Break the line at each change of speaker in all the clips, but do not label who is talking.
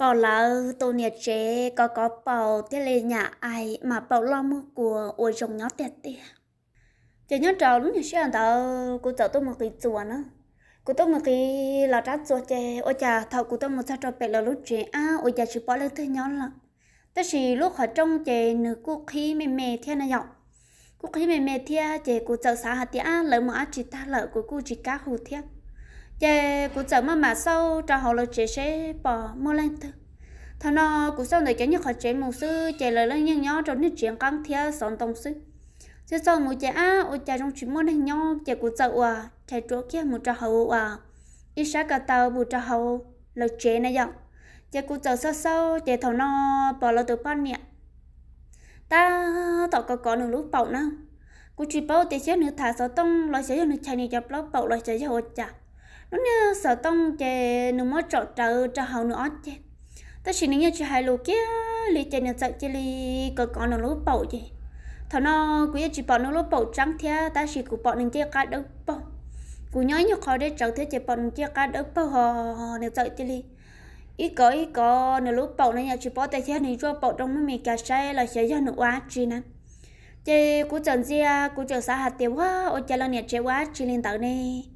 bảo là tôi nhiệt chế có có bảo thế lệ nhà ai mà bảo lo mua của ôi chồng nhó tiệt tiệt chỉ nhớ trò lúc nhà xưa tao cô cháu tôi một cái chùa nữa cô tôi một cái là trát chùa chè ôi chà thầu cô tôi một sao trò bẹ là lúc chế á, à, ôi chà chỉ bỏ lên thế nhó là tất chỉ lúc họ trong chè nửa cô khí mềm mềm thế này dọc cô khí mềm mềm thế chè cô cháu xã hạt tiệt à lỡ mà chỉ ta lỡ của cô chỉ cá hù thiệt giờ cũng sợ mà mà sau cho họ là chế sẽ bỏ mua lên thôi thằng nó cũng sau này cái nhất họ chế một sư chế lời lên nhưng nhau trong nước chuyện căng thia sống tông sư chứ sau một chế á ô cha trong chuyện mua này nhau chế cũng sợ à chế chỗ kia một trò hậu à ít sáng cả tàu một trò hậu là chế này dọc chế cũng sợ sau sau chế thằng nó bỏ là từ ban nè ta thọ có có nửa lúc bậu nữa cũng chỉ bậu thì sẽ nửa thả sáu tông lo sẽ nửa chạy nửa chập lo bậu lo sẽ cho cha nó như sợ tông chè nụ mới trọ trợ cho hậu nữa chè ta chỉ nên nhớ chỉ hai lô kia lì chè nó sợ chè li có con nó lỗ bầu chè thằng nó quý chỉ bọn nó lỗ bầu trắng thế ta chỉ của bọn nên chè cá đỡ bầu của nhớ như khó để trở thế chè bọn chè cá đỡ bầu họ nó sợ chè li ít có ít có nụ lỗ bầu nó nhà chỉ bỏ tay thế nụ cho bầu trong mình cà say là sẽ ra nụ quá chi nè chị cũng chẳng gì à cũng chẳng xã hạt tiêu quá ôi chả là nhà trẻ quá chị lên tàu này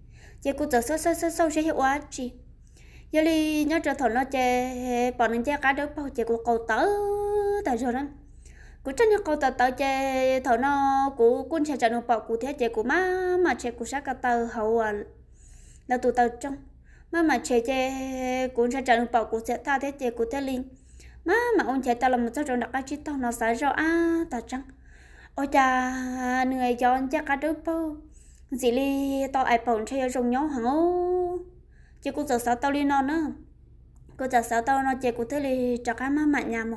chị cô giờ sâu sâu sâu sâu sẽ hiểu quá chị giờ đi nhớ trở thằng nó chơi bọn anh chơi cá đó bao chị cô cầu tớ tại rồi lắm cô chân như cầu tớ tớ chơi thằng nó cô quân sẽ trận được bỏ cô thế chị của má mà chị cô sát cả tớ hậu là tụ tớ trong má mà chị chơi cô sẽ trận được bỏ cô sẽ tha thế chị của thế linh má mà ông chơi tao là một số trận đặc cái chi tao nó xảy rõ à tớ trắng ôi cha người cho anh chơi cá đó bao dì li tao ai bỏng chơi rồng nhau hàng ô chứ cô giờ sao tao đi non nữa cô giờ sao tao nó chơi cô thế li cho cá má mạnh nhà mồ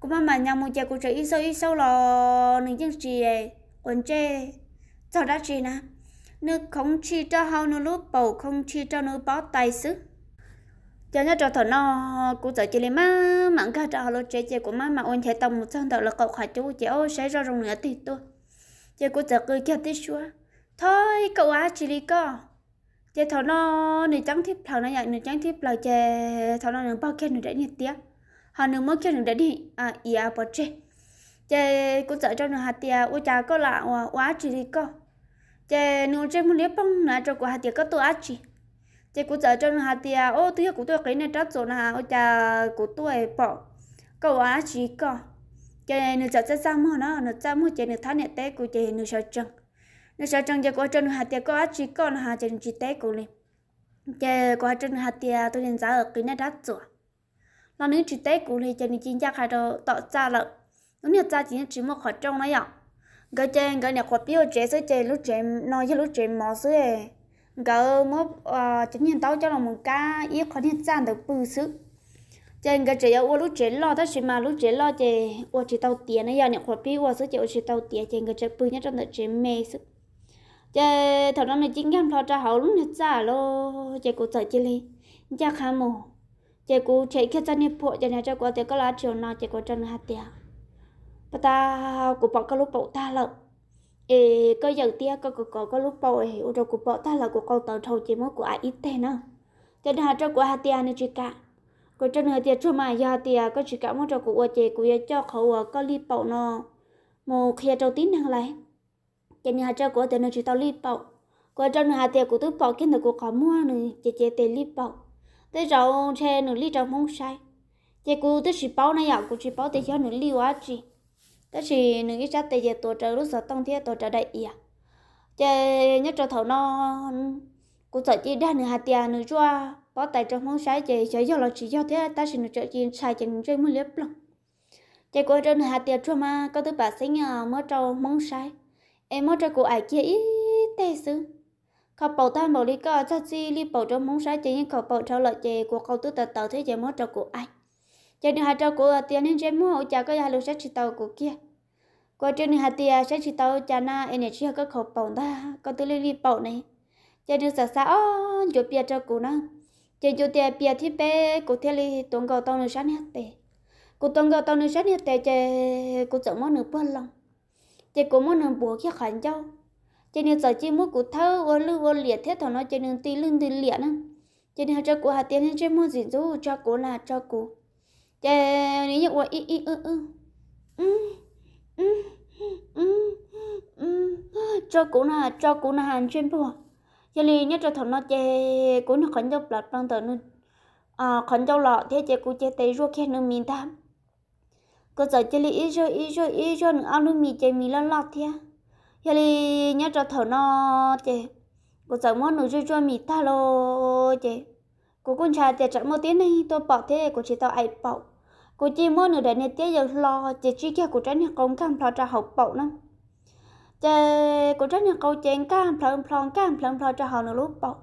cô má mạnh nhà mồ chơi cô chơi ít sâu ít sâu lò nên chương gì ấy ổn chơi cho đã chơi nè nước không chi cho hao nước lúc bầu không chi cho nước bó tay sức cho nhau cho thằng nó cô giờ chơi lên má mặn cả cho lo chơi chơi của má mà ôn chơi tông một chân tao là cậu khả chú chơi ô sẽ ra rồng nữa thì tôi chơi cô giờ cười kia tít xua thôi cậu á chỉ đi co chế thảo nó nửa trắng thiếp thảo nó nhảy nửa trắng thiếp là chế thảo nó nửa bao kia nửa đã nhiệt tiếc họ nửa mới kia nửa đã đi à à bỏ chế chế cũng sợ cho nửa hạt tia ôi cha có lạ quá chỉ đi co chế nửa chế muốn liếc bông nửa cho của hạt tia có tôi á chỉ chế cũng sợ cho nửa hạt tia ô tôi của tôi cái này trát rồi nè ôi cha của tôi bỏ cậu á à, chỉ co chế nửa sợ sẽ sao mà nó nửa sao mà chế nửa thán nhiệt tế của chế nửa sợ chừng nó sao trong giờ qua trên hạt tiệt có chỉ còn hạt trên chỉ té cổ lên giờ qua trên hạt tiệt à, tôi nên giá ở cái nơi đã rồi là nếu chỉ té cổ lên cho nên chính gia khai đầu tạo ra là nó nhận ra chỉ chỉ một hoạt trong nó vậy cái trên cái này hoạt biểu chế sẽ chế lúc chế nói với lúc chế mò sữa cái à. mốt à, chính hiện tao cho là một cái ít khó nhận ra được bự sự trên cái chế ở lúc chế lo đó chỉ mà lúc chế lo chế ở chỉ tao tiền nó giờ này hoạt biểu ở sữa chế ở chỉ tao tiền trên cái chế bự nhất trong đó chế mê sự chè thằng nó này chính gam thọ cho hậu lúc nó trả lo chè cô chạy chè li chả khá mồ chè cô chạy khi chân nhập bộ chè này cho cô thì có lá chiều nào chè cô chân hạt tiệt, bà ta cô bỏ cái lúc bỏ ta lợn ê có giờ tia có có có có lúc bộ ấy ô cho cô bỏ ta là cô câu tàu thầu chế mới của ai ít thế nữa chè này cho cô hạt tiệt này chỉ cả cô chân hạt tiền cho mà giờ tiền có chỉ cả mỗi cho cô chè cô cho khẩu có li bỏ nó mồ kia trâu tín năng lại chị nhà cho của tiền chỉ tao lip bọc của cho nhà tiền của tôi bọc kiếm được của có mua nữa chị chị tiền lip bọc tới rồi xe nữa lip trong không sai chị cô tới chỉ bao này của chỉ bao tiền cho nữa liu á chị tới chỉ nữa cái chắc tiền tổ trợ lúc giờ tông thiên tổ trợ đại ý à chị nhất cho thầu nó cô sợ chị đang nữa hạt tiền nữa cho bao tài trong không sai chị chỉ cho là chỉ cho thế ta chỉ nữa cho chị sai chị nữa chơi mới lép lòng chị cô trên hạt tiền cho mà có thứ bà sinh nhờ mới cho mong sai em mất cho cô ai kia ít tê sư cậu bảo ta bảo đi cả cho chi lý bảo trong muốn sai chỉ những cậu bảo trong lợi chè của cậu tư tật tàu thế giờ mất cho cô ai giờ nữa hai cho cô là tiền nên em mua chả có nhà lúc sách chỉ tàu của kia qua trên nữa hai tiền sách chỉ tàu chả na em chỉ có cậu bảo ta có tư lý lý bảo này giờ nữa sợ sao chỗ bia cho cô nó giờ chỗ tiền bia thì bé cô thế lý tuần cầu tàu nữa sách hết bé cô tuần cầu tàu nữa sách hết bé giờ cô chọn món nữa buồn lòng chị cố muốn hầm bố khi khánh cho, chị nên giờ chị muốn cụ thơ ô lưu ô liệt thế thằng nó chị nên tì lưng tì liệt nữa chị nên cho cố hạt tiền nên chị muốn gì dù cho cố là cho cụ chị nếu như ô y y ư ư ừ, ừ, ừ, cho cố là cho cố là hàng chuyên bùa giờ li nhất cho thằng nó chị cố nó khánh cho lọt băng tờ nữa à khánh cho lọ thế chị cố chị tay ruột khi nó mình tham có giờ chơi li ijo ijo ijo nung alu mi chơi mi lo lo thế, giờ li nhớ cho thở nó chơi có giờ món nung cho cho mi ta lo chơi cô con trai chơi chẳng một tiếng này tôi bỏ thế cô chỉ tao ai bỏ cô chỉ món nửa đời này tiếc giờ lo chơi chỉ kia cô trái nhà công cam lo cho học bỏ lắm chơi cô trái nhà câu chén cam plong plong cam plong plong cho học nửa lúc bỏ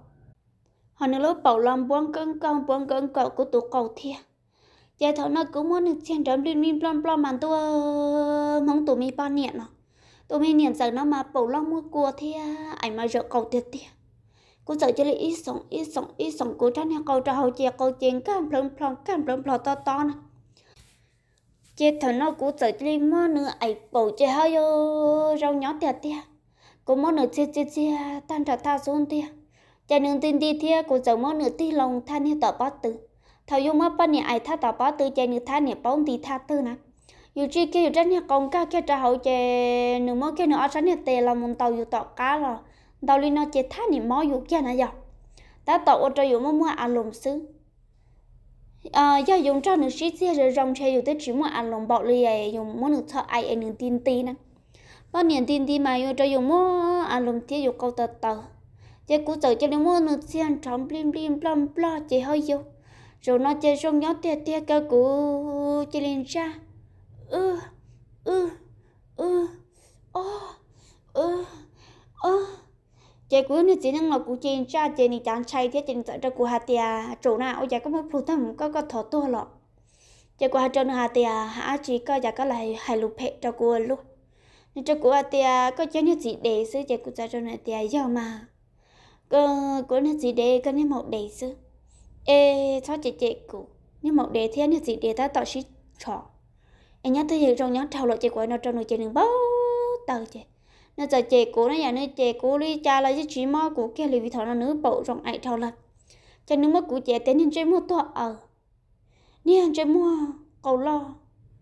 học nửa lúc bỏ làm buông cơn cong buông cơn cậu của tụ cậu thiệt giờ thọ nó cũng muốn chen trống liên minh plon plon mà tua mong tụi mình bao niệm nó tụi mình niệm rằng nó mà bầu long mua cua thì à, ảnh mà rượu cầu tiệt tiệt cô sợ cho lấy ít sống ít sống ít sống cô tránh nhau cầu trò hậu chè cầu chèn cam plon plon cam plon plon to to nè chế thằng nó cũng sợ cho lại mua nữa ảnh bầu chè hơi rau nhỏ tiệt tiệt cô muốn nữa chia chia chia à, tan trà ta xuống tiệt chạy nương tin đi tiệt cô sợ muốn nữa ti lòng than như tỏ bát tử thầu dùng mắt bắn nhiêu ai tha tao bao từ chơi người tha nhiệt bóng thì tha tư nè dù chi kia dù trách nhiệt công ca kia trả hậu chơi nửa mơ kia nửa trách nhiệt tề là muốn tàu dù tàu cá rồi tàu liên nó chơi tha nhiệt máu dù kia nè dọc, ta tàu ở trời dù mơ mưa à lùng xứ à do dùng cho nửa xí xí rồi rong chơi dù tới chỉ mưa à lùng bọt lì à, dùng mơ nửa thợ ai ai nửa tin tin nè bắn nhiêu tin tin mà dù trời dù mơ à lùng tiếc dù câu tờ tờ chơi cú tờ chơi nửa mơ nửa xiên tròn blim blim blom blom chơi hơi dù rồi nó chơi xong nhó tia tia cơ của chơi liền cha, ư ư ư ô ư ơ chơi cứ nữa chỉ năng là của chị ra chị này chán chay thế chị tại ra của hạt tia chỗ nào ôi dạ có một phụ tâm có có thọ to lọ chơi của hạt trơn hạt tia hà chỉ có dạ có lại hai lục hệ cho của luôn nên cho của hạt tia có chơi như chị để sư chơi của cha trơn hà tia giàu mà cơ của nó chị để cái này một để sư ê cho chị chị cụ nhưng mà để thế như gì để ta tạo sĩ trọ em nhắc tới trong nhóm thảo luận chị của nó trong nội chị đừng bao tờ chị nó giờ chị cố nó nhà nơi chị cố đi cha là chứ chỉ mò của kia lì vì thằng nó nữ bộ trong ấy thảo luận cho nên mất của chị tên nên chơi mua tọa ở anh chơi mua cầu lo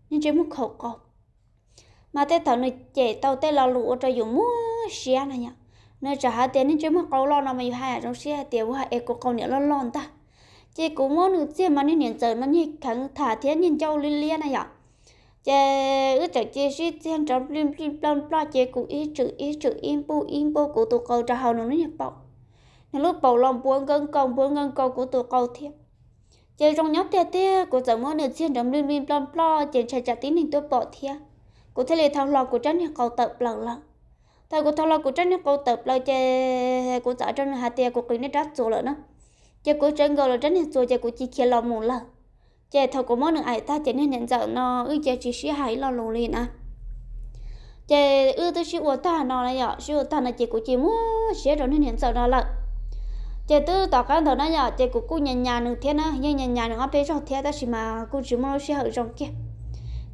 nhưng chơi mua khẩu cầu mà tê thọ nội chị tàu tê lo lụa cho dùng mua xe này nhá nơi trả hai tên nên chơi mua cầu lo nó mà hai à, trong xe tiền của hai cô của cầu nữa lo lon ta chị cũng muốn được xem mà nên hiện giờ nó như khẳng thả thiên nhìn châu liên liên này ạ chị ước chờ chị suy xem trong liên liên plan plan chị cũng ý chữ ý chữ im bu im bu của tụi cầu trả hậu nó nhập bọc nên lúc bầu lòng buông gân công buông gân công của tụi cầu thiệt, chị trong nhóm tia tia của giờ muốn được xem trong liên liên plan plan chị sẽ trả tín hình tôi bỏ thiệt, của thế liệt thao lò của tránh nhà cầu tập lần lần thầy của thao lò của tránh nhà cầu tập lời chị của giả trong hà tia của kính nó đắt rồi nữa chị cũng chẳng gọi là tránh hiện rồi chị cũng chỉ kia lòng mù lợ chị thầu của món ai ta chỉ nên nhận dạng nó ư chị chỉ sĩ hải lo lù liền à chị ư tôi sĩ ủa ta nó này ạ sĩ ủa ta là chị cũng chỉ mua sĩ rồi nên nhận dạng nó lợ chị tư tỏ cái đầu nó ạ chị của cô nhận nhà được thế na nhưng nhận nhà được ở phía sau thế ta chỉ mà cũng chỉ mua sĩ hậu trong kia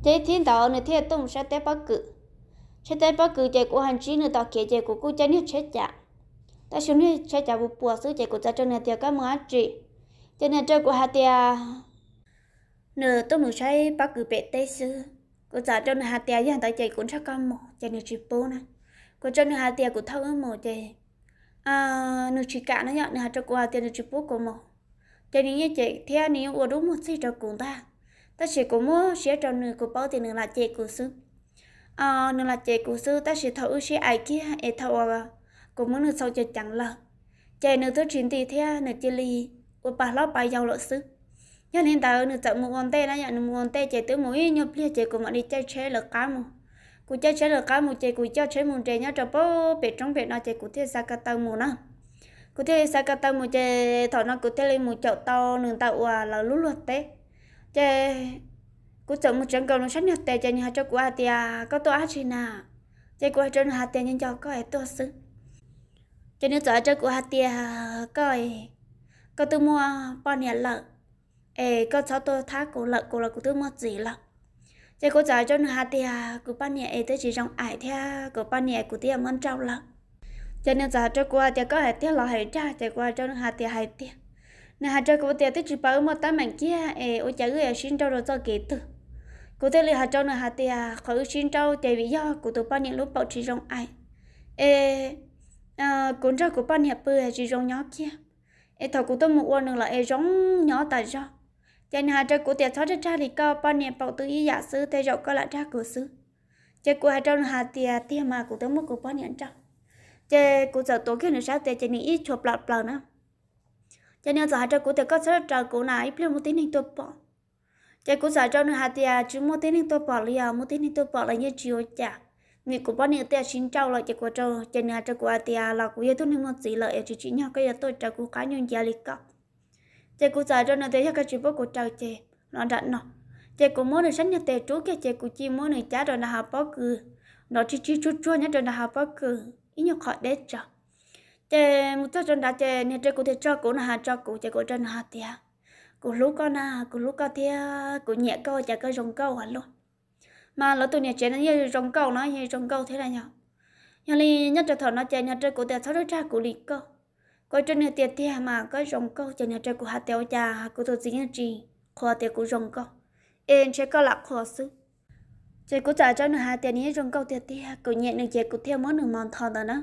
chị thiên tỏ nữa thế tông sẽ tế bất cự sẽ tế bất cự chị của hành trí nữa tỏ kia chị của cô chẳng biết chết chả ta xuống đi chạy chạy bộ bùa sư chạy của ta cho nên tiêu các món chị cho nên chơi của hà tia nửa tôi muốn chơi bắt cứ bẹt tây sư của ta cho nên hà tia với hàng tay chạy cũng chắc con một chạy nửa chị bố nè của cho nên hà tia của thâu một chạy à nửa chị cả nó nhọn nửa cho của hà tia nửa chị bố của một chạy nên như chạy theo nếu uống đúng một xí cho cùng ta ta sẽ có mua sẽ cho nửa của bao thì nửa là chạy của sư à nửa là chạy của sư ta sẽ thâu sẽ ai kia ai thâu cô muốn được sau chơi chẳng là chơi nửa thứ chuyển tiền thế nửa chia ly, và bà lo bà giàu lợi xứ nhớ nên tao nửa chọn một con tê là nhận một con tê chơi tới mỗi nhớ lia chơi cùng đi chơi chơi là cá mù cú chơi chơi là cá mù chơi cú chơi chơi mù chơi nhớ cho bố bể trong bể nó chơi cú thế sao cả tao mù nó cú thế sao cả tao mù chơi thọ nó cú thế lên một chậu to nửa tao à là lú luật té, chơi cú chọn một trận cầu nó sát nhập tê chơi nhà cho cụ à tia có tôi á chi nào chơi cụ ở trên hà tê nhưng cho có ai tôi xứ cho nên cho cho của hạt tiền coi có tôi mua bao nhiêu lợn ê có cháu tôi thác của lợn của lợn của tôi mua gì lợn cho cô cháu cho hạt tiền của bao nhiêu ê tôi chỉ trong ải theo của bao nhiêu của tiền mân trâu lợn cho nên cho cho của tiền có hạt tiền là hạt cha cho của cho hạt tiền hạt tiền nè hạt cho của tiền tôi chỉ bảo một tấm mảnh kia ê ô cháu người xin trâu rồi cho kế tử cô tôi liền hạt cho nè hạt tiền khỏi xin trâu tại vì do của tôi bao nhiêu lúc bảo chỉ trong ải ê à cũng cho của bạn nhà bự hay chỉ rong nhỏ kia em thọ cũng tôi một quan nữa là em rong nhỏ tại do cho nên hai trai của tiệt thoát ra thì có bạn nhà bảo tự ý giả sư tay dọc có lại ra cửa sư cho của hai trong hà tiệt tiệt mà của tôi một của bạn nhà trong cho của giờ tối kia nữa sáng tiệt cho nên ít chụp lại lại nữa cho nên giờ hai trai của tiệt có sẽ trả của này biết một tiếng hình tôi bỏ cho của giờ trong hà tiệt chú một tiếng hình tôi bỏ liền một tiếng hình tôi bỏ là như chiều chả vì cũng bao nhiêu tiền xin trâu lại chỉ có trâu chỉ nhà trâu của tia là của yêu thương một gì lợi chỉ chỉ nhau cái tôi trâu của cá nhân gia lịch cả chỉ của giải cho nó thấy cái chuyện của trâu chỉ nó đã nó chỉ của mỗi người sinh nhật tệ chú cái chỉ của chi mỗi người cha rồi là học bao cứ nó chỉ chỉ chú chú nhá rồi là học bao cứ ít nhau khỏi đấy cho chỉ một chút rồi đã chỉ nhà trâu của thì cho cũng là học cho cũng chỉ của trên học tia của lúc con à của lúc con tia của nhẹ câu chỉ có dùng câu hả luôn mà lỡ tụi nhà trẻ nó như rong câu nó như rong câu thế này nhở? nhà li nhất cho thợ nó chơi nhà chơi của tiệt sáu cha của li cơ? coi trên nhà tiệt thì mà coi rong câu chơi nhà chơi của hạt tiêu già hạt của tôi chính là gì khoa tiệt của rong câu em chơi có lạc khoa sư chơi của trả cho nó hạt tiền như rong câu tiệt thì của nhẹ nửa chơi của theo món nửa mòn thọ đó nó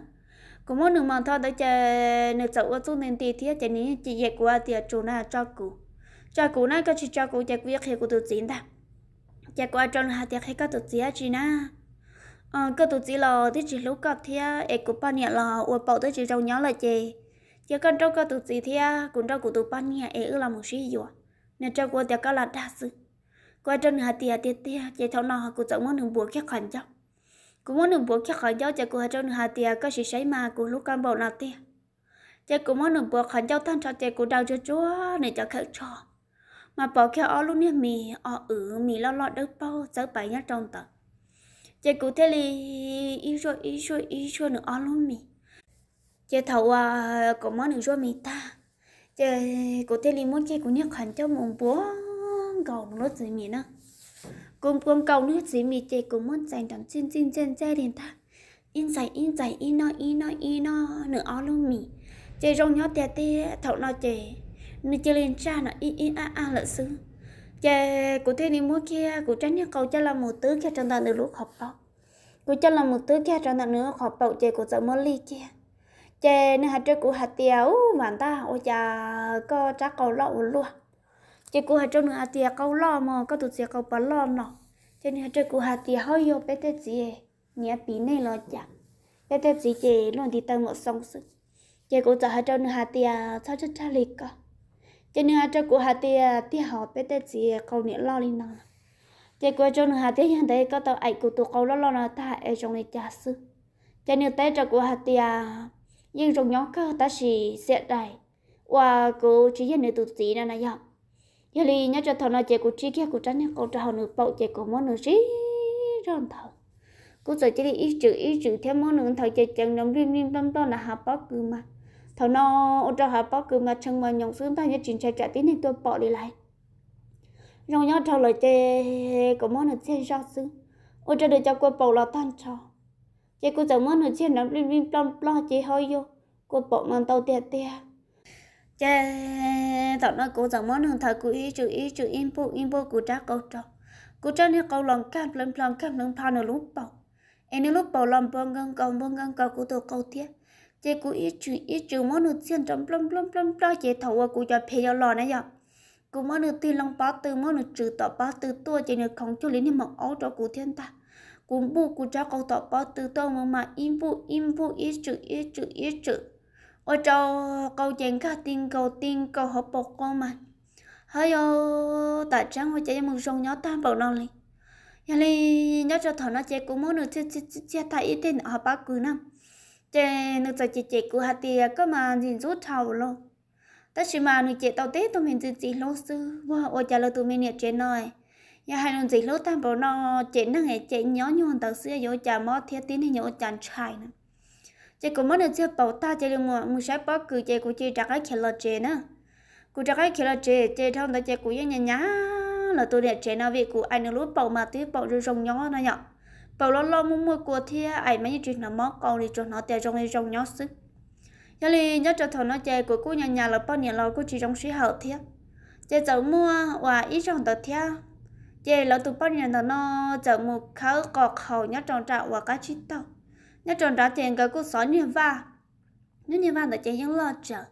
của muốn nửa mòn thọ đó chơi nửa chậu ở xuống nền tiệt thì chơi như chị dạy của tiệt chỗ nào cho cụ cho cụ nó cái chơi cho cụ chơi việc hiệu của tôi chính ta giờ qua trong hạt tiệc hay có tổ chức gì na ờ có tổ chức là thì chỉ lúc gặp thì em cũng bao nhiêu là uống bảo tới chỉ trong nhớ là chị giờ con trong có tổ chức thì cũng trong của tụ bao nhiêu em là một suy rồi nên trong qua tiệc có là đa sự qua trong hạt tiệc tiệc thì chị thấu nó cũng chẳng muốn hưởng buồn khác khoản cháu cũng muốn hưởng buồn khác khoản cháu chị cũng trong hạt tiệc có sự xảy mà cũng lúc con bảo nào tiệc chị cũng muốn hưởng buộc khoản cháu thân cho chị cũng đau cho chúa này cho khác cho mà bỏ kia ó luôn nha mì ó ử mì lo lo đất bao giấc bảy nhá trong tờ chị cụ thế li ý rồi ý rồi ý rồi nữa ó luôn mì chị thầu à có món nữa rồi mì ta chị cụ thế li muốn chị cụ nhớ khoản cho mùng búa cầu một lốt dưới mì nữa cùng cùng cầu nước dưới mì chị cụ muốn dành đằng xin xin xin xe đến ta in giải in giải in no in no in no nữa ó luôn mì chị rong nhó tè tè thầu nó chị nên chơi lên cha nó i i a a lợ xứ chè cụ thế đi mua kia cụ tránh nhớ cầu cho là một tứ kia trong tàn được lúc học bọc cụ cho là một tứ kia trong tàn nữa học bọc chè của sợ mua ly kia chè nên hạt chơi của hạt tiêu mà ta ôi chà có chắc cầu lọ luôn chè cụ hạt trong nữa hạt tiêu cầu lọ mà có tụt xe cầu bắn lọ nọ cho nên hạt chơi của hạt tiêu hơi vô bé tết gì nhé bí này lo chả bé tết gì chè luôn thì tao ngộ xong sự chè của sợ hạt trong nữa hạt tiêu sao chắc chắn lịch cả cho nên trong cuộc hạ tia à, tia họ biết tới chỉ câu niệm lo lên nào cho qua trong nửa hạ tia hiện tại có tàu ảnh của tụ câu lo lo là ta ở trong này trả sư cho nên tới cho cô hà tia à, nhưng trong nhóm các ta chỉ sẽ đại qua cố chỉ hiện được tụ sĩ là này vậy giờ thì nhớ cho thằng nào chơi cô chỉ kia cô tránh cô cho họ được bậu chơi cô món nữa gì trong thằng cô giờ chỉ đi ít chữ ít chữ theo món nữa thằng chơi chẳng nóng rim rim tâm to là hà bóc cứ mà thầu nó ô tô hà bao cứ mà chăng mà nhộng xương ta như chính chạy chạy tí này tôi bỏ đi lại rồi nhau thầu lời chê có món là chê ra xứ ô tô được cho cô bầu là tan trò chê cô chẳng món là chê nắm lên viên plom plom chê hơi vô cô bỏ mang tàu tiệt tiệt chê thầu nó cô chẳng món là thầu cô ý chữ ý chữ im impo cứ trả câu trò cứ trả như câu lòng cam lên plom cam lòng pha nửa lúc bầu em nửa lúc bầu lòng bông ngân cầu bông ngân cầu cứ tôi câu tiệt chế cú ít chữ ít chữ mỗi nửa xiên trong plom plom plom plom chế thầu cú cho phê cho lò này giờ cú mỗi nửa tiền lòng bao tư mỗi nửa chữ tỏ bao tư tua chế nửa không cho lên mặc áo cho cú thiên ta cú bu cú cho câu tỏ bao tư tua mà mà im bu, im bu, ít chữ ít chữ ít chữ ôi cho câu chuyện khác tin câu tin câu hợp bọc con mà hay ô tại trắng hoa chế mừng sông nhó tam bảo non liền nhà li nhớ cho thằng nó chế cú mỗi nửa chia chia chia thay ít tiền họ bao cứ năm chè nước cho chè chè của hạt tiề à, có mà gìn rút thầu luôn tất chỉ mà người chè tàu tết tụi mình gìn gì lâu sư và ô trả lời tụi mình nhiệt chuyện này nhà hai lần gì lâu tam bảo nó chè năng hệ chè nhỏ như hoàn tật xưa vô trả mót thiết tín hay nhớ chàng trai nữa Chè cũng mất được chưa bảo ta chè được mua mua sắm bó cử chè của chị trả cái khéo là chè nữa của trả cái khéo là chè chị thông tới chị của nhà nhà là tụi đẹp chè nó việc của anh nó lúc bảo mà tuyết bảo rồi rồng nhỏ nó nhở bảo lo lo mua mua của thì ai mấy chuyện nào móc còn đi cho nó tiền trong đi trong nhóc sức giờ thì nhớ cho thằng nó chơi của cô nhà nhà là bao nhiêu lo cô chỉ trong suy hậu thiệt, chơi cháu mua và ít trong tờ thiệt, chơi lỡ tụi bao nhiêu thằng nó cháu mua khá cọt khẩu nhớ trong trạo và cá chín tàu nhớ trong trạo tiền cái cô xóa nhiều va nếu như va là chơi những lo chờ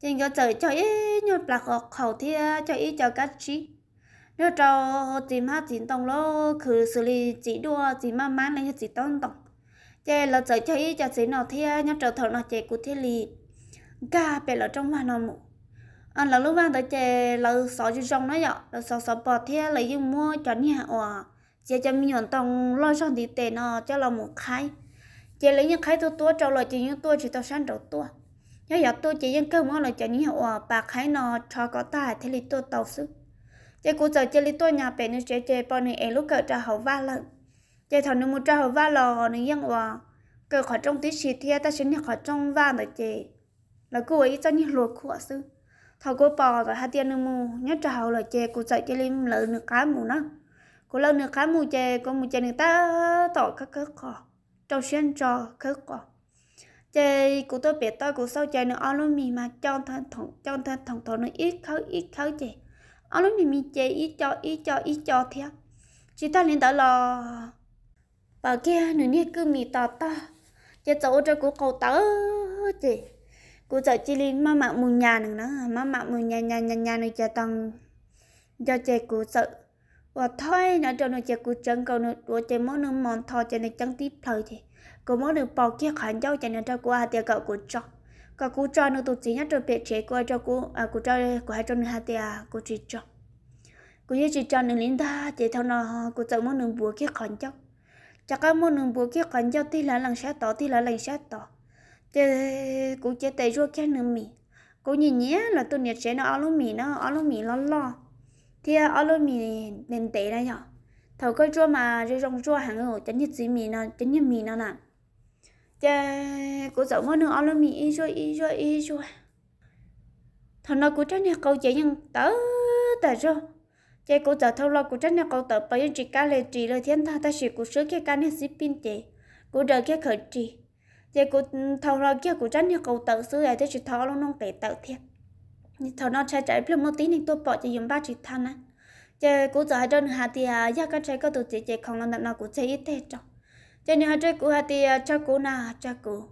chơi cái chơi cho ít nhớ là khẩu thia cho ít cho cá chín nếu cho chị má chị tông lo, cứ xử lý chị đua chị má má này chị tông tông chị là chơi chơi cho chị nó thia nhớ trở thở nó chị cũng thế lì ga bè là trong hoa nó mù anh là lúc vang tới chị là sợ chú trong nó vậy là sợ sợ bỏ thia là dùng mua cho nhà ở chị cho mình nhận tông lo xong thì tiền nó cho là một khai chị lấy những khai tôi tua trâu là chị những tua chỉ tao sáng trâu tua nhớ giờ tôi chỉ những cơm ngon là cho nhà ở bà khai nó cho có tài thế thì tôi tàu sức chế cú giờ chơi lý tôi nhà bé nữa chế chế bọn nữa em lúc cỡ trả hậu va lận chế thằng nữa muốn trả hậu va lò nữa yên hòa cỡ khỏi trong tí xì thia ta xin khỏi trong va nữa chế là cô ấy cho như luộc khổ sư thằng cô bò rồi hai tiền nữa mù nhớ trả hậu là chế cú giờ chơi lý lợn nữa cá mù nữa cú lợn nữa cá mù chế con mù chế nữa ta tỏ các cỡ khó trong xuyên trò cỡ khó chơi cụ tôi biết tôi cụ sau chơi nữa alo mì mà cho thân thằng cho thân thằng thằng nó ít khấu ít khấu chị à lúc này mình chơi ít cho ít cho ít cho thế chỉ ta lên đó là bảo kia nữa nè cứ mì tỏ ta giờ chỗ cho cô cầu tớ chị cô cháu chỉ lên mà mẹ mùng nhà nữa nữa má mẹ mùng nhà nhà nhà nhà này chờ tăng cho chị cô sợ và thôi nó cho nó chị cô chân cầu nó đua chị mỗi nước mòn thò chị này chân tiếp thời thì cô mỗi được bảo kia khán cháu chị nó cho cô hà tiệc cậu của cháu có cú cho nó tụt chỉ nhất rồi biệt chế coi cho cô à cô cho của hai cho nó hai tia à, cô chỉ cho cô như chỉ cho nó lính ta chỉ thằng nó cô chọn muốn nương bùa kia khẩn cho chắc cái muốn nương bùa kia khẩn cho thì là lần sẽ tỏ thì là lần sẽ tỏ chế cô chế tay cho cái nương mì cô nhìn nhé là tôi nhiệt chế nó alo mì nó alo mì lo lo thì alo mì nên tệ đấy nhở thầu coi cho mà rồi trong cho hàng ở chân nhất gì mì nó chân nhất mì nó nè cha cô dậu ngó nương ông lên mi y rồi y rồi y rồi thằng nó của trách nhà câu chuyện nhân tớ tớ rồi chạy cô giờ thâu lo của trách nhà câu tớ bởi vì chỉ cá lệ chỉ lời thiên tha ta chỉ của sứ kia cá nhà sĩ pin chị cô đời kia khởi chị, chạy cô thâu lo kia của trách nhà câu tớ sứ ấy thế chỉ thâu lo nông tệ tớ thiệt thằng nó chạy chạy plum một tí nên tôi bỏ chỉ dùng ba chỉ than á chạy cô giờ hai đơn hà thì à gia cái chạy có tụi chị chạy không làm nào của chơi ít thế trọng À, cho nên họ chơi cũ họ thì cho cũ na cho cũ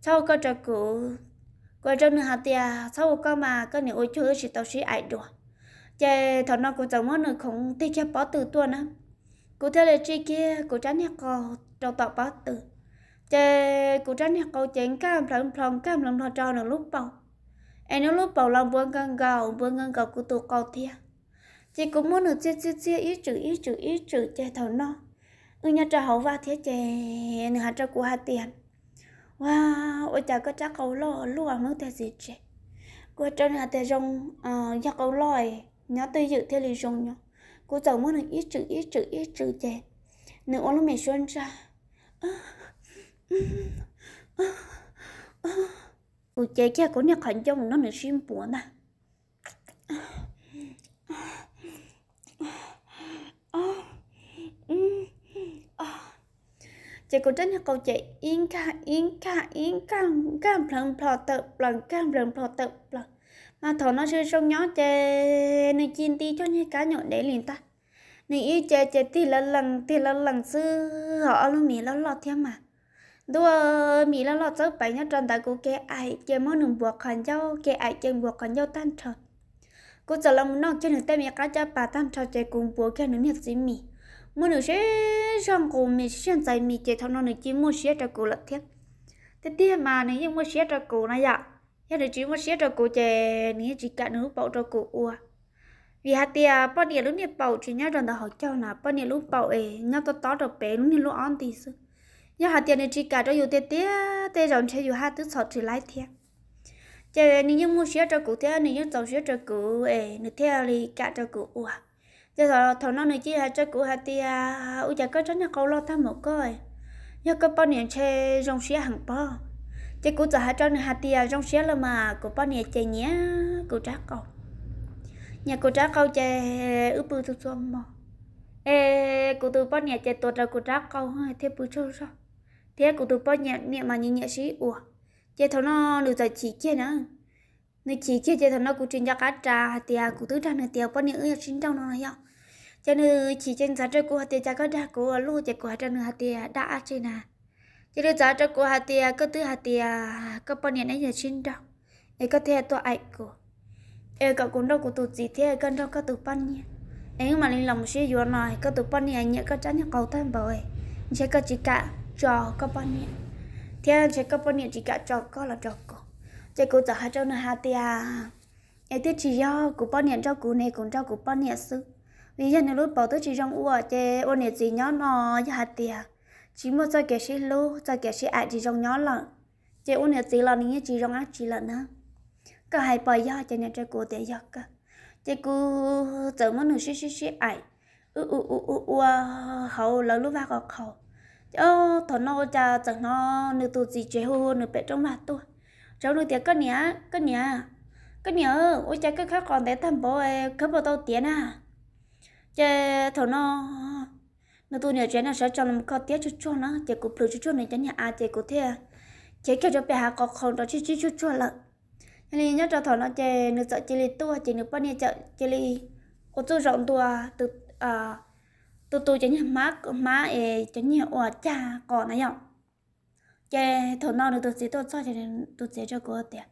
sau có cho cũ qua trong nửa hạt thì sau có mà có những ôi chơi chỉ tao sĩ ai đùa chơi thằng nó cũng giống nó không thích chơi bỏ từ tuần á cụ thể là chi kia cụ tránh nhạc cò trong tọt bỏ từ chơi cụ tránh nhạc cò chén cam lòng lòng cam lòng lòng tròn là lúc bầu em nó lúc bầu lòng buông ngang gào buông ngang gào cụ tụ cầu thia chị cũng muốn được chia chia chia ít chữ ít chữ ít chữ chơi thầu nó người nhà trả hậu vào thế chè nửa hạt trả của hạt tiền wow ôi chả có chắc cầu lo lúa mới thế gì chè cô cho nửa thế rong à nhà cầu lòi nhớ tôi dự thế lì rong nhá cô chồng mới ít chữ ít chữ ít chữ chè nửa ôn mẹ xuân ra cô chè kia có nhà khẩn trông nó nửa sim bùa nè chị cô rất là câu chị yên ca yên ca yên ca ca lần phò tự bằng ca bằng phò tự bằng mà thọ nó chưa xong nhỏ chị nơi chín tí cho nên cá nhọn để liền ta nơi yêu chị chị thì là lần thì là lần sư họ luôn mì lo lo thêm mà đua mì lo lo tới bảy nhất tròn tại cô kê ai chơi món đường buộc khẩn dâu kê ai chơi buộc khẩn dâu tan trời cô giờ lòng nó chơi được tay mẹ cá cho bà tan trời chơi cùng buộc kia nữa nhiệt gì mì mua nữa sẽ rong cổ mình sẽ dạy mình chơi thằng nó chỉ mua xe cho cổ lật thiệt thế thì mà nếu như mua xe cho cổ này ạ ya được chỉ mua xe cho cổ chơi nếu chỉ cả nước bảo cho cổ ua vì hạt tia bao nhiêu lúc này bảo chỉ nhớ rằng là họ cho là bao nhiêu lúc bảo ấy nhớ to to được bé lúc này lúc ăn thì sự nhớ hạt tia nếu chỉ cả cho dù tê tê tê rồng sẽ dù hai thứ sọt chỉ lái thiệt chơi nếu như mua xe cho cổ thế nếu như tàu xe cho cổ ấy nếu theo thì cả cho cổ ua giờ thọ thọ nó này chỉ là à. dạ, cho cụ hạt tia u giờ có cho nhà câu lo ta một coi nhớ có bao nhiêu chơi rong xía hàng bao chỉ cụ giờ hạt cho nhà hạt thì à rong xía là mà cụ bao nhiêu chơi nhé cụ trá câu nhà cụ trá câu chơi ướp bự thu xuống mà ê cụ từ bao nhiêu chơi tuột ra cụ trá câu hay thế bự chơi sao thế cụ từ bao nhiêu niệm mà nhẹ nhẹ xí ủa chơi thọ nó được giải chỉ kia nữa người chỉ chơi chơi thằng nó cũng chuyên gia cá trà thì à cũng tứ trang này tiêu bao nhiêu ở trên trong nó này không cho nên chỉ trên giá trị của hạt tiền cha có đa của lô chỉ của hạt tiền hạt tiền đã trên à cho nên giá trị của hạt tiền có từ hạt tiền có bao nhiêu này giờ trên đâu ấy có thể tôi ảnh của ấy có cũng đâu của tụt gì thế cần đâu có tụt bao nhiêu ấy mà linh lòng suy yếu nói có tụt bao nhiêu nhớ có chắc nhớ cầu tan bởi chỉ có chỉ cả trò có bao nhiêu thế chỉ có bao nhiêu chỉ cả trò có là trò cổ chỉ có giá hạt tiền hạt tiền ấy tôi chỉ do của bao nhiêu trao của này cũng trao của bao nhiêu xứ vì giờ nó lúc bảo tôi chỉ trong uo chơi chê ô nè gì nhỏ nọ như hạt tiề chỉ một cho kẻ sĩ lu cho kẻ sĩ ai chỉ trong nhỏ lận chơi ô nè gì là những chỉ trong ác chỉ lận nữa có hai bò do chơi nên chơi cô để giọt cơ chê cô tự mất nửa sĩ sĩ sĩ ạ u u u u u à, hậu là lúc vào gọt khẩu ô thằng nó cha chẳng nó nửa tuổi gì chế hô nửa bẹt trong mặt tôi cháu nuôi tiệc cái nhá cái nhá cái nhớ ôi cha cái khác còn để thằng bố ấy khắp vào tàu tiền à chế thầu nó nó tôi nhà chuyện nó sẽ cho nó có tiếc chút chút nữa chế cũng plus chút chút này chẳng nhà à chế cũng thế chế kêu cho bé hà có không đó chút chút chút chút là nên nhớ cho thầu nó chế nó sợ chế li tua chế nó bao nhiêu chợ chế li có tô rộng tua từ à từ từ chẳng nhà má má ấy chẳng nhà ủa cha còn này nhở chế thầu nó được tôi sẽ tôi cho cho nên tôi chế cho cô tiếc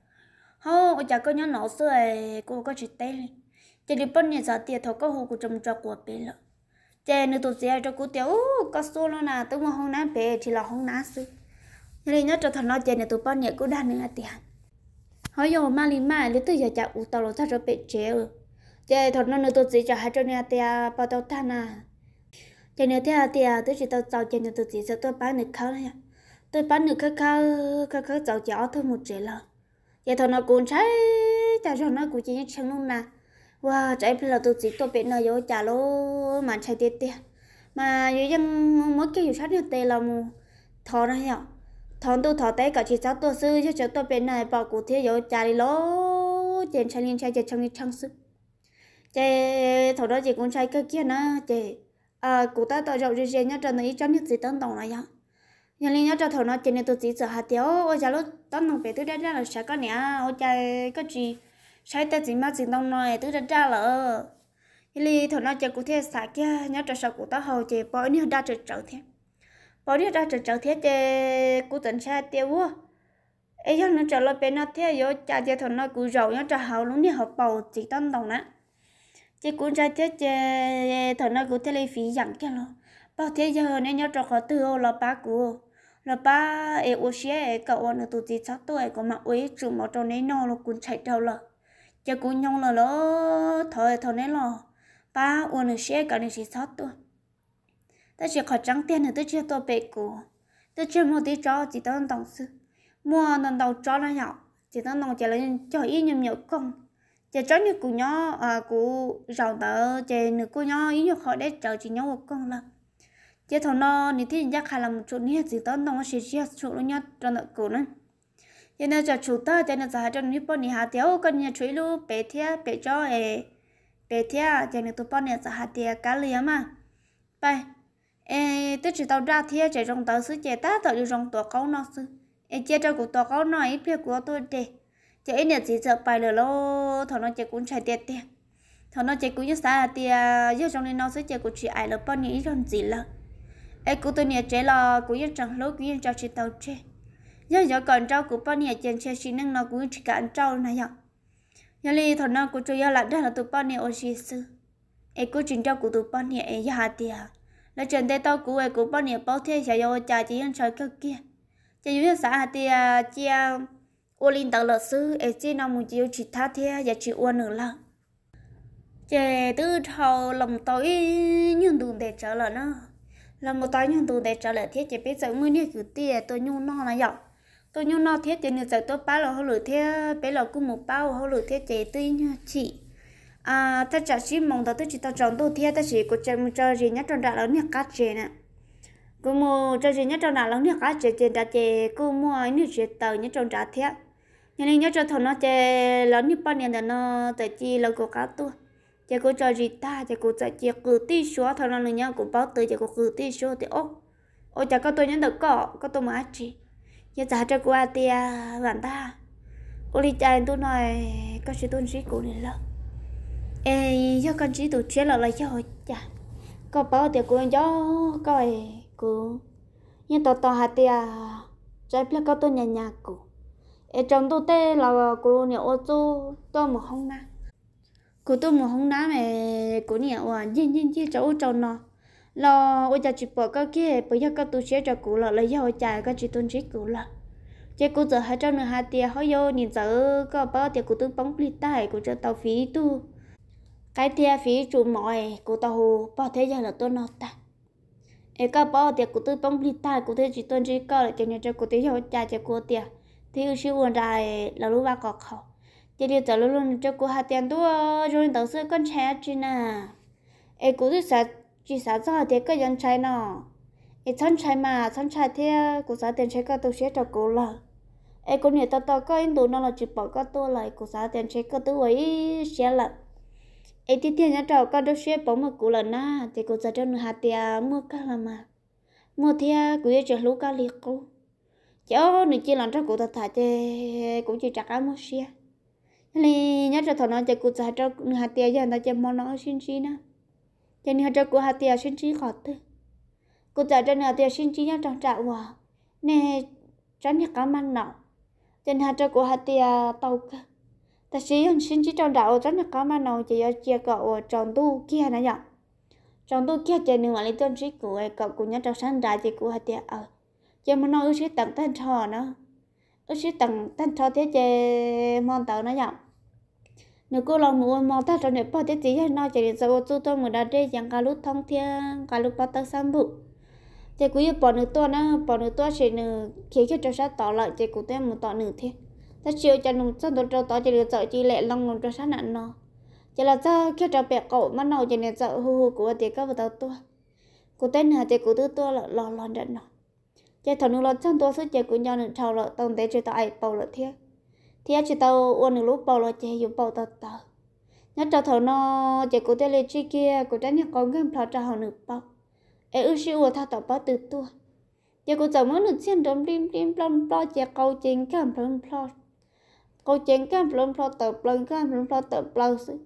không chả có nhớ nó xưa cô có chỉ tên chỉ đi bên nhà giờ tiền thầu có hồ của trồng trọt của bé lợ chỉ nếu tụi trẻ cho cô tiểu có số nó là tôi mà không ná bé thì là không ná sư cho nên nhớ cho thằng nó chỉ nếu tụi bên nhà cô đa nữa tiền hỏi giờ mà lì mà lấy tôi giờ chạy, u tàu rồi sao rồi bé trẻ rồi chỉ thằng nó nếu tụi trẻ cho hai cho nhà tiền bao đầu tan à chỉ nếu thế tiền tôi chỉ tao tàu chỉ nếu tuổi trẻ cho tôi bán được khâu này tôi bán được khâu khâu khâu khâu tàu chảo thôi một triệu là vậy thằng nó cũng trái chả rồi nó cũng chỉ như chẳng luôn nào wow trái bây là tôi chỉ tôi bên nào vô trả lô mà chạy tiền tiền mà dưới mỗi cái kêu sát như tê là mù thọ này nhở thọ tôi thọ tê cả chỉ sáu tôi sư cho cho tôi bên này bảo cụ thế vô trả đi lô tiền chạy liên chạy chạy trong đi trong sức chạy thọ đó chỉ cũng chạy cái kia nữa chạy à cụ ta tôi rộng dưới dưới nhá cho nó ít cho những gì tăng tổng này nhở nhà linh nhớ cho thầu nó trên này tôi chỉ sợ hạt tiêu ôi chả lúc tao nằm về tôi đã là sẽ có nè ôi chả có gì sai ta chỉ mà chỉ đông nói tứ đã trả lỡ lì thằng nó chơi cụ thể xả kia nhớ trở sợ cụ tao hầu chơi bỏ đi đa trở trở thế bỏ đi đa trở trở thế chơi cụ tận xa tiêu quá, ấy cho nó trở lại bên nó thế rồi cha chơi thằng nó cụ giàu nhớ trở hầu luôn đi hợp bầu chỉ tân đồng nè chơi cụ chơi thế chơi thằng nó cụ thế lấy phí dặn kia lo bao thế giờ nên nhớ trở khó từ là ba cụ là ba ấy ô xe cậu ăn được tụt gì chắc tôi có mà ấy chụp một trò này nó là cũng chạy đầu rồi giờ cũng nhông là lỡ thời thời nấy lò ba uống xe cả nên chỉ sót tôi ta chỉ khỏi trắng tiền thì tôi chưa tôi bể cũ tôi chưa mua tí cho chỉ tao đồng sự mua đồng đầu cho là nhỏ chỉ tao đồng chỉ là cho ít nhầm nhở công chỉ cho như cụ nhỏ à cụ giàu tớ chỉ nữ cụ nhỏ ít nhở khỏi để chờ chỉ nhau một công là chỉ thằng nó nếu thì giác khai là một chỗ nia chỉ tao đồng sẽ chia chỗ nữa, nhá cho nợ cụ nữa giờ này giờ chủ tớ giờ này giờ hai trăm nhiêu bao nhiêu tiêu còn nhà chuối lu bé thia bé cho ê bé thia giờ này tụi bao nhiêu giờ hạt tiêu cá lìa mà bay ê tớ chỉ tàu ra thia chạy trong tàu xứ chạy tá tàu đi trong tàu câu nó xứ ê chè trong của tòa câu nó ít biết của tôi đi chè nhà chỉ sợ bay lừa lô thằng nó chè cũng chạy tiệt tiệt thằng nó chè cũng như xa tiệt giờ trong này nó xứ chè của chị ai là bao nhiêu ít hơn gì là ê của tôi nhà chè là của dân chẳng lối của dân cho chị tao chơi giờ giờ còn trâu của bọn nhà chân xe xin năng nó cũng chỉ cả anh trâu này nhở, giờ li thằng nó cũng chơi lại đó là tụi bọn nhà ô xí sư ấy cũng chính trâu của tụi bọn nhà em giờ thì à là chân tay tao của em của bọn nhà bao thế sẽ giờ cha chỉ ăn chơi cực kia chỉ như xã hà thì à chia à, ô linh tao lợn sư em chỉ nó muốn chịu chỉ tha thế giờ chỉ uôn nữa là chế từ thầu lòng tối nhưng đừng để trở lại nó là một tối nhưng đừng để trở lại thế chỉ biết giờ mới đi cứ tiền tôi nhung non là dọc tôi nhung nó thiết cho nên giờ tôi bao là họ lửa thế bé là cũng một bao họ lửa thế chế nha chị à ta trả xí mong đó tôi chỉ tao chọn tôi thiết ta chỉ có chọn cho gì nhất trong đại lớn nhất cát chế nè cô mua cho gì nhất trong đại lớn nhất cát chế chế đã chế cứ mua như chế tờ nhất trong trả thiết nhưng nên nhớ cho thằng nó chế lớn nhất bao nhiêu là nó tại chi là cô cá tôi chế cô cho gì ta chế cô chạy chế cứ tí số thằng nó nhớ cô báo tới chế cô cứ tí số thì ốc ôi chả có tôi nhớ được có có tôi mà chị giờ dạ, trả dạ, cho qua thì bạn ta ô đi chạy tôi nói có sự tôn sĩ của này lắm ê cho con sĩ tổ chế là lại cho họ chả có bảo thì của gió coi của nhưng tao tao hạt thì trái plek có tôi nhà nhà của ê trong tôi tê là của nhà ô tô tôi một không na của tôi một không na mẹ của à, nhà ô nhiên nhiên chi cháu cháu nó lo ôi cha chỉ bỏ cái kia bây giờ có tu sĩ cho cụ là lấy giờ cha các chỉ tôn chỉ cụ là chỉ cụ giờ hai trăm nửa hai tiền họ vô nhìn giờ có bao tiền cụ tương bóng lít tay cụ cho tàu phí tu cái tiền phí chủ mọi cụ tàu bỏ thế giờ là tôi nó ta em các bao tiền cụ tương bóng lít tay cụ thế chỉ tôn chỉ có là tiền nhà cho cụ thế giờ cha cho cụ tiền thì ưu sư quần dài là lúc ba cọ khẩu chỉ điều giờ luôn luôn cho cụ hai tiền tu rồi tàu sư con trẻ chứ nè em cụ thứ sao chỉ sao cho thế cái dân trai nọ ít thân trai mà thân trai thế cô xã tiền chơi cái tôi sẽ cho cô là ai cô nhiều tao tao có in đồ nó là chụp bỏ cái tôi lại cô xã tiền chơi cái tôi ấy sẽ là ai thì tiền nhà trò con đâu sẽ bỏ một cô là na thì cô xã cho nửa hạt tiền mua cái là mà mua thì cô ấy chơi lú cái liệt cô cháu nửa chỉ làm cho cô ta thả chơi cũng chỉ chặt cái mua xe nên nhớ cho thằng nó chơi cô xã cho nửa hạt tiền giờ nó chơi món nó xin xin á cho nên cho cô hà tiệt sinh trí khó tư cô trả cho nào tiệt sinh trí nhau trong trại hòa nè tránh nhà cá mang nọ cho nên cho cô hà tiệt tàu cơ ta sĩ hình sinh chỉ trong đạo tránh nhà cá mang nọ chỉ do chia cậu tròn tu kia nãy giờ tròn tu kia chỉ nên gọi lên tôn sĩ của cậu cũng nhớ trong sáng đại thì cô hà tiệt ở cho mà nói ưu sĩ tặng tên trò nữa ưu sĩ tặng tên trò thế chơi mòn tàu nãy giờ nếu cô lòng ngủ mò ta cho nên bỏ tiết chỉ hay nói chỉ để sau chú tôi một đợt để chẳng cả lúc thông thiên cả lúc bắt tay sang bụ chỉ cứ bỏ nửa tuần á bỏ nửa tuần chỉ nửa khi cho cho sát tỏ lại chỉ cứ tôi một tỏ nửa thiên ta chiều cho nông dân cho tỏ chỉ được sợ chỉ lệ lòng nông cho sát nặng nó chỉ là sao khi cho bẹt cậu mà nào chỉ nên sợ hù hù của thì các vật tôi cô tên hà chỉ cứ thứ tôi là lò lò đợt nó chỉ thằng nửa lò chân tôi suốt chỉ cứ nhau nửa trâu lợ tổng tế chỉ tỏ ai bầu lợ thiệt thì chỉ tao uống được lúc bao lo chỉ dùng bao tao tao nhớ cho thầu nó chỉ cố tê lê chi kia cố tránh nhắc con cái phật cho họ được bao ê ư siêu ở thao tao bao từ tua giờ cố chồng mới được xiên đom rim rim plon plo chỉ câu chuyện cái plon plon câu chuyện cam plon plon tờ plon cam plon plon tờ plon sự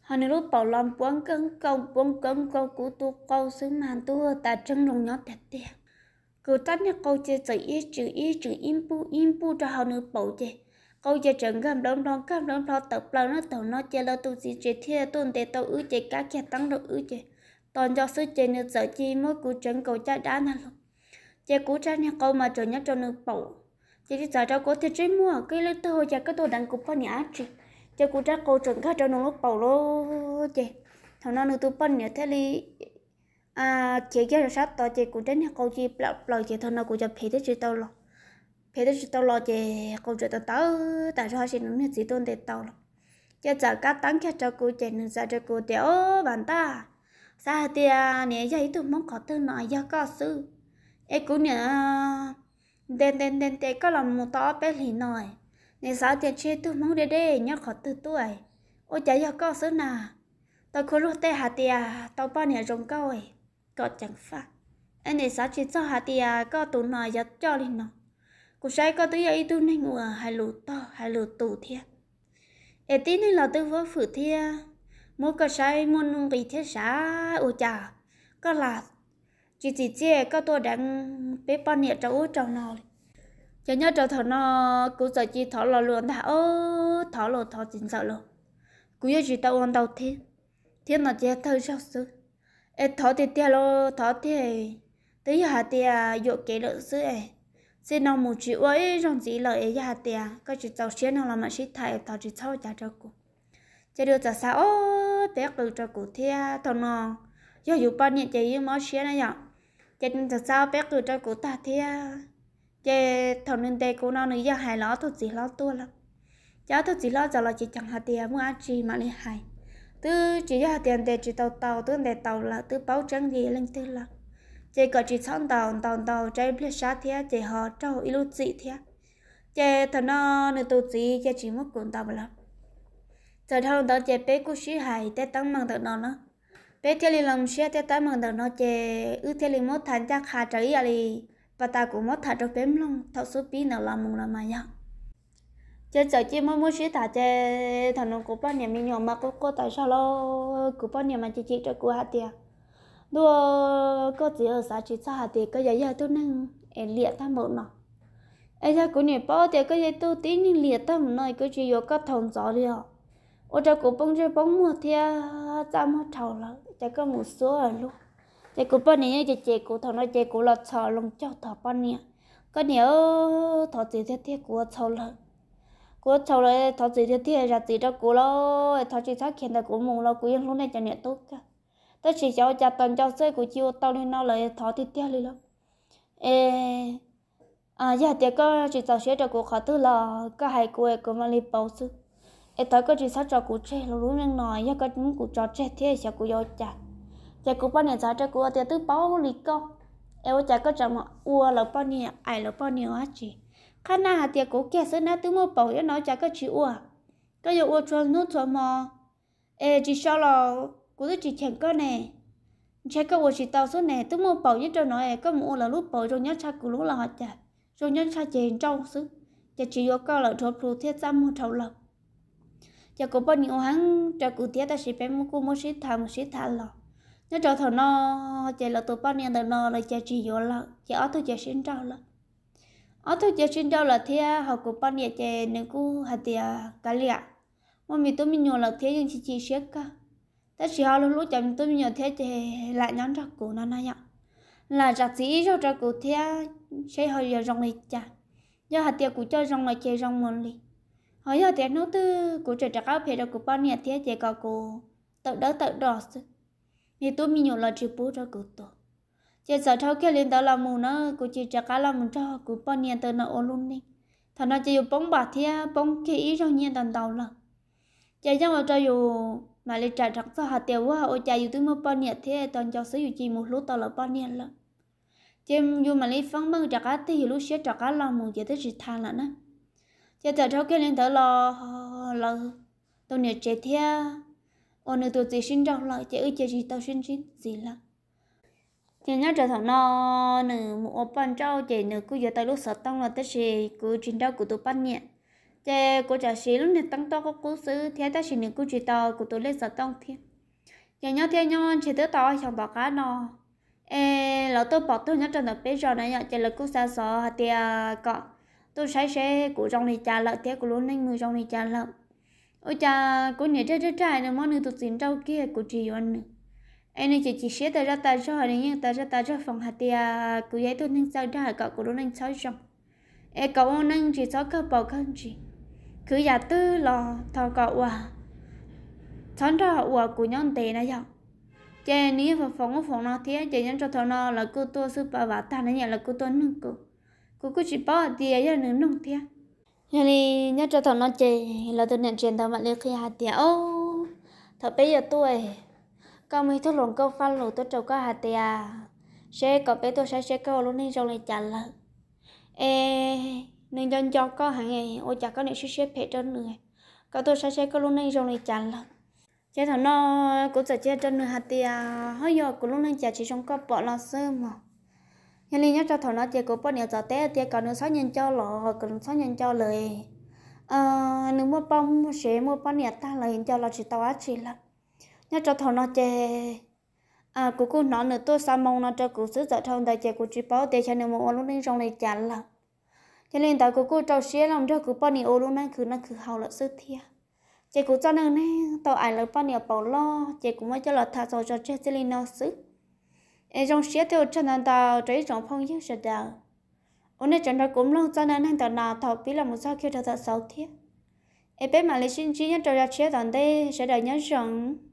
họ nếu lúc bảo làm buông cân câu buông cân câu cú tu câu xứ màn tua, ta chân lòng nhỏ tẹt tẹt cứ tất nhắc câu chơi chữ ý chữ ý chữ im bu im bu cho họ nữ bảo chơi câu giờ trần gầm đom đom gầm đom đom tập lâu nó tàu nó chơi lâu tụ gì chơi thiệt tuân để tàu ứ chơi cá kẹt tăng độ ứ chơi toàn do sư chơi nước giờ chi mỗi cú trần cầu cha đá nè luôn chơi cú cha nhà câu mà trần nhất cho nước bầu chơi đi giờ cho có thiệt chơi mua cái lúc tôi chơi cái tôi đang cục con nhà chị chơi cú cha cô trần cá cho nước lúc bầu lô chơi thằng nó nước tôi bận nhà thế li à chơi cái rồi sát to chơi cú trần nhà câu chi bầu bầu chơi thằng nó cú chơi phê thế chơi tao luôn phải đó tao lo chè câu chuyện tao tao tại sao chị nó chỉ tôn để tao lo giờ giờ cá tán kia cho cô chè nên ra cho cô để ô bạn ta sao thì nè giờ tụi mong có tư nói giờ có sự Em cũng nè đen đen đen để có làm một tao bé lì nồi nè sao thì chơi tụi mong để để nhớ có tư tuổi ôi chả giờ có sự nà tao khôi lúc tê hà à? tao bao nè rồng câu ấy có chẳng phải anh này sao chỉ cho hà tìa có tụi nói giờ cho lên nào cô sai có tới ấy tôi nên ngựa hai lù to hai lù tù thiệt, ê tí nên là tôi vỡ phử thiệt, mỗi cái sai muốn nung cái thiết xã ô chà có là chỉ chỉ chia có tôi đang bé con nhẹ cháu cháu nào cho nhớ cháu thọ nó cứ giờ chỉ thọ lo luôn thả ô thọ lo thọ chính sợ luôn cứ giờ chỉ tao ăn đầu thế thế là chỉ thơ sao sư ê thọ thì tia lo thọ thì tới giờ thì dụ kế lượng sư ấy xin nó một chữ ấy trong chỉ lợi ấy ra tiền cái chỉ cháu xuyên hoặc là mà chỉ thầy tao chỉ cháu trả cho cụ chỉ được trả sao bé cứ cho cụ thia thằng nó giờ dù bao nhiêu chỉ như mới xuyên này nhở chỉ trả sao bé cứ cho cụ ta thia chỉ thằng nên đây cụ nó nữa giờ hài ló tôi chỉ ló tua lắm cháu tôi chỉ ló giờ là chỉ chẳng hạt tiền mua ăn gì mà lấy hài từ chỉ ra tiền để chỉ tàu tàu từ để tàu là từ báo trắng gì lên từ là chị có chỉ xong tàu tàu tàu trái biết sát thế chị họ trâu ít lúc chị thế chị thằng nó nên tụt chị chị chỉ mất cuốn tàu lắm giờ thằng tàu chị bé cô sĩ hài té tăng mang tận nó nó bé thế liền làm xe té tăng mang tận nó chị ư thế liền mất thành chắc khá trời à li và ta cũng mất thành trong bém luôn thầu số pin nào làm mùng làm mà nhau chơi chơi chơi mỗi mỗi sĩ ta chơi thằng nó cũng bao nhiêu mình nhỏ mà cũng có tại sao lo cũng bao nhiêu mà chị chị cho cô hạt tiền đua có chỉ ở xã chỉ xã thì có giờ giờ tôi nâng em liệt ta một nọ em ra cũng nhiều bao thì có giờ tôi tí nhưng liệt ta một nơi có chỉ có thằng gió đi họ ở cha cổ bông chơi bông mùa thì à, ra mua thầu là cha có một số ở lúc cha cũng bao nhiêu cha chè cũng thằng nó chè cũng là sợ lòng cho thằng bao nhiêu có nhiều thằng chỉ thế thế của sợ là của sợ là thằng chỉ thế thế ra gì đó cổ lo thằng chỉ xác hiện tại cổ mùng lo của yên lúc này cho nhẹ tốt cả tôi chỉ cho cha tuần cho xe của chiêu tao nên nó lại thọ thì tiếc đi lắm ê à giờ dạ, tiếc có chỉ cho xe cho cô khó tư là có hai cô ấy cũng mà đi bảo sư ê tôi có chỉ sát cho cô chơi là lúc nên nói giờ dạ, có những cô trò trẻ thế sẽ cô giao cha cha cô bao nhiêu giá cho cô tiếc tư bảo lý co ê cha có chẳng mà ua là bao nhiêu ai là bao nhiêu á chị khả nào thì cô kia sớm nãy tôi mua bảo cho nó cha có chỉ ua cái giờ ua cho nó cho mà ê chỉ sao là cô tôi chỉ chẳng có nè chắc có một chỉ tao số nè tôi mua bảo nhất cho nó nè có mua là lúc bảo rồi nhất cha cứ lúc là họ chả rồi nhất cha chèn trong xứ chả chỉ có câu là thuộc thuộc thiết giam một thầu lộc chả có bao nhiêu hắn chả cụ thiết ta chỉ phải mua cô mua sĩ thà một sĩ thà lọ nhớ cho thầu nó chả là tụi bao nhiêu đời nó là chả chỉ có là chả ở tôi chả sinh trâu là ở tôi chả sinh trâu là thế à, học của bao nhiêu chả nên cô hạt tiệt cả liệt mà mình tôi mình nhổ là thế nhưng chỉ chỉ xét cả thế chỉ họ lúc lúc chậm tôi nhớ thế thì lại nhắn ra cổ nó này ạ là giặc sĩ cho ra cổ thế sẽ hơi giờ rong này chả do hạt tiền của cho rong này chơi rong mòn đi họ giờ tiệc nó tư của trời trạc áo phải ra của bao nhiêu thế chỉ có cổ tự đỡ tự đỏ thì tôi mình nhớ lời chỉ bố cho cổ tổ chỉ sợ thâu kia lên tao làm mù nó của chỉ trạc áo làm mù cho của bao nhiêu tờ nó ôn luôn đi thằng nó chỉ bóng bạc thế bóng kia ý rong nhiên tàn tàu là chỉ trong là cho dù mà lê trả rắc cho hà tiêu quá ôi cha dù tôi mua bao nhiêu thế toàn cho sử dụng chỉ một lúc tao là bao nhiêu lắm chém dù mà lê phăng băng trả cá thì lúc sẽ trả cá lòng một giờ tới chỉ than là nè giờ trả cháu kia lên tới lo lo tôi nhớ chế thế ôn tôi chỉ xin đâu lại chế ơi chỉ gì tao xin xin gì là chị nhớ trở thằng nó nửa một bàn trâu chị nửa cứ giờ tới lúc sợ tông là tới gì cứ chuyện đó của tôi bắt nhẹ chế cô trả sĩ lúc này tăng to có cố xứ thế ta chỉ những cô chỉ to của tôi lên sợ tăng thiên nhà nhau thiên nhau chỉ tới to chẳng bỏ cá nọ ê lão tôi bỏ tôi nhất trần ở bên rồi này chế là cô xa xó hạt tia à, cọ tôi sai xe của trong này trả lợi thế của luôn nên người trong này trả lợi ôi cha cô nhớ chơi chơi trai nữa món nữa tụt xin trâu kia của chị anh nữa anh chị chỉ xé tay ra tay cho họ nên tay ra tay cho phòng hạt tia à, của giấy tôi nên sao ra cọ của luôn anh sao trong ê cậu ông anh chỉ sao cậu bảo không chị cứ giả tư lo thọ cọ ua thón ra ua của nhân tệ này dọc chè ní và phóng phóng nó thế chè nhân cho thọ nó là cô tôi sư bà bà ta nó nhận là cô tôi nương cô cô cứ chỉ bảo tiền giờ nương nương thế nhà này nhớ cho thọ nó chè là tôi nhận truyền thọ bạn lên khi hạt tiền ô thọ bây giờ tôi cao mấy thuốc lồng câu phan lù tôi trầu có hạt tiền sẽ có bé tôi sẽ sẽ câu luôn nên trong này chả là, ê nên dân cho có hàng ngày ôi chả có nên xếp xếp hết trên người có tôi sẽ xếp có luôn nên trong này chả là chế thằng nó cũng sẽ chế trên người hạt tiền hơi giờ của lúc nên chả chỉ trong có bỏ lo sớm mà nhân lý nhất cho thằng nó chế của bỏ nhiều giờ té thì còn nữa sáu nhân cho lọ còn sáu nhân cho lời à ờ, nếu mua bông sẽ mua bông nhà ta lời cho là chỉ tao chỉ là nhất cho thằng nó chế à cô cô nó nữa tôi sao mong nó cho cô sửa giờ thông đại chế của chỉ bỏ để cho nên một luôn nên trong này chả là cho nên tại cô cô trâu xe lòng cho cứ bao nhiêu luôn nè cứ nó cứ hầu là sức thia chị cũng cho nên nè tàu ảnh là bao nhiêu bảo lo chị cũng mới cho là thà rồi cho chị sẽ lên nó sức em trong xe theo chân anh ta trái trong phong yếu sợ đào ôn này chân ta cũng luôn cho nên anh ta nào thọ bí là một sao kia thật thật xấu thiệt, em biết mà lấy xin chỉ nhất trò ra xe tận đây sẽ đợi nhớ rằng